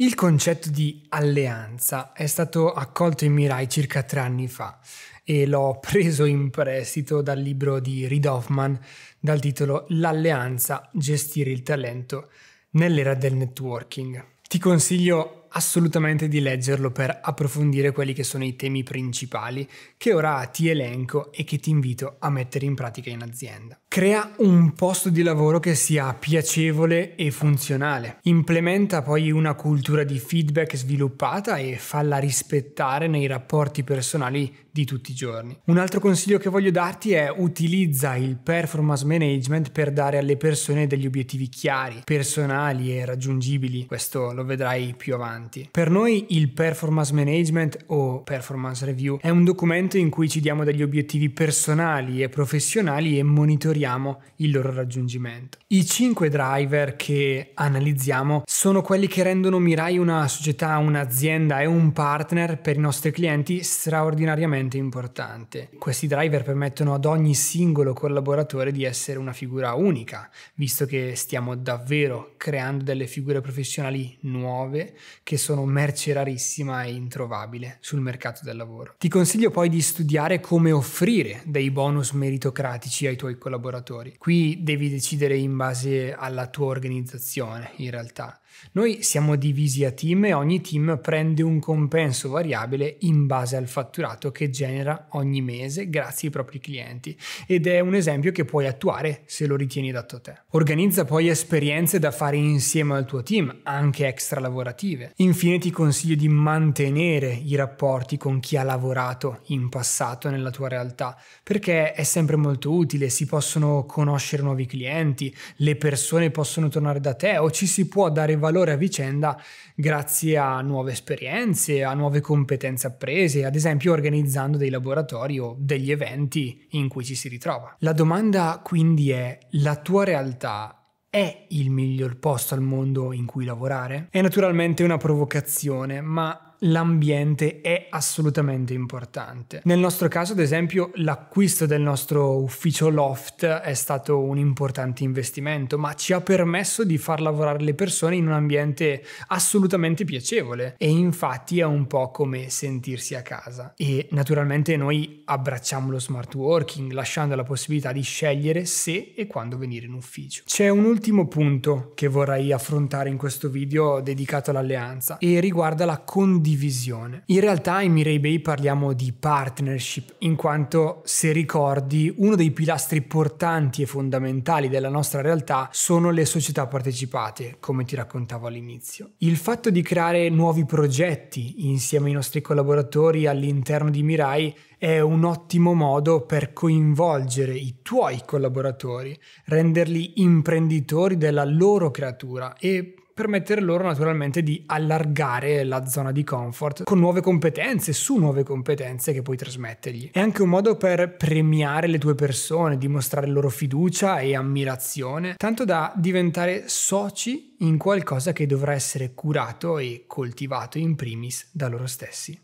Il concetto di alleanza è stato accolto in Mirai circa tre anni fa e l'ho preso in prestito dal libro di Reid Hoffman dal titolo L'alleanza, gestire il talento nell'era del networking. Ti consiglio assolutamente di leggerlo per approfondire quelli che sono i temi principali che ora ti elenco e che ti invito a mettere in pratica in azienda. Crea un posto di lavoro che sia piacevole e funzionale. Implementa poi una cultura di feedback sviluppata e falla rispettare nei rapporti personali di tutti i giorni. Un altro consiglio che voglio darti è utilizza il performance management per dare alle persone degli obiettivi chiari, personali e raggiungibili. Questo lo vedrai più avanti importanti. Per noi il performance management o performance review è un documento in cui ci diamo degli obiettivi personali e professionali e monitoriamo il loro raggiungimento. I 5 driver che analizziamo sono quelli che rendono Mirai una società, un'azienda e un partner per i nostri clienti straordinariamente importante. Questi driver permettono ad ogni singolo collaboratore di essere una figura unica, visto che stiamo davvero creando delle figure professionali nuove che sono merce rarissima e introvabile sul mercato del lavoro. Ti consiglio poi di studiare come offrire dei bonus meritocratici ai tuoi collaboratori. Qui devi decidere in base alla tua organizzazione, in realtà. Noi siamo divisi a team e ogni team prende un compenso variabile in base al fatturato che genera ogni mese grazie ai propri clienti ed è un esempio che puoi attuare se lo ritieni adatto a te. Organizza poi esperienze da fare insieme al tuo team, anche extra lavorative. Infine ti consiglio di mantenere i rapporti con chi ha lavorato in passato nella tua realtà, perché è sempre molto utile, si possono conoscere nuovi clienti, le persone possono tornare da te o ci si può dare valore a vicenda grazie a nuove esperienze, a nuove competenze apprese, ad esempio organizzando dei laboratori o degli eventi in cui ci si ritrova. La domanda quindi è, la tua realtà è il miglior posto al mondo in cui lavorare? È naturalmente una provocazione, ma l'ambiente è assolutamente importante. Nel nostro caso, ad esempio, l'acquisto del nostro ufficio loft è stato un importante investimento, ma ci ha permesso di far lavorare le persone in un ambiente assolutamente piacevole e infatti è un po' come sentirsi a casa. E naturalmente noi abbracciamo lo smart working, lasciando la possibilità di scegliere se e quando venire in ufficio. C'è un ultimo punto che vorrei affrontare in questo video dedicato all'alleanza e riguarda la condivisione condivisione. In realtà in Mirai Bay parliamo di partnership, in quanto se ricordi uno dei pilastri portanti e fondamentali della nostra realtà sono le società partecipate, come ti raccontavo all'inizio. Il fatto di creare nuovi progetti insieme ai nostri collaboratori all'interno di Mirai è un ottimo modo per coinvolgere i tuoi collaboratori, renderli imprenditori della loro creatura e permettere loro naturalmente di allargare la zona di comfort con nuove competenze, su nuove competenze che puoi trasmettergli. È anche un modo per premiare le tue persone, dimostrare loro fiducia e ammirazione, tanto da diventare soci in qualcosa che dovrà essere curato e coltivato in primis da loro stessi.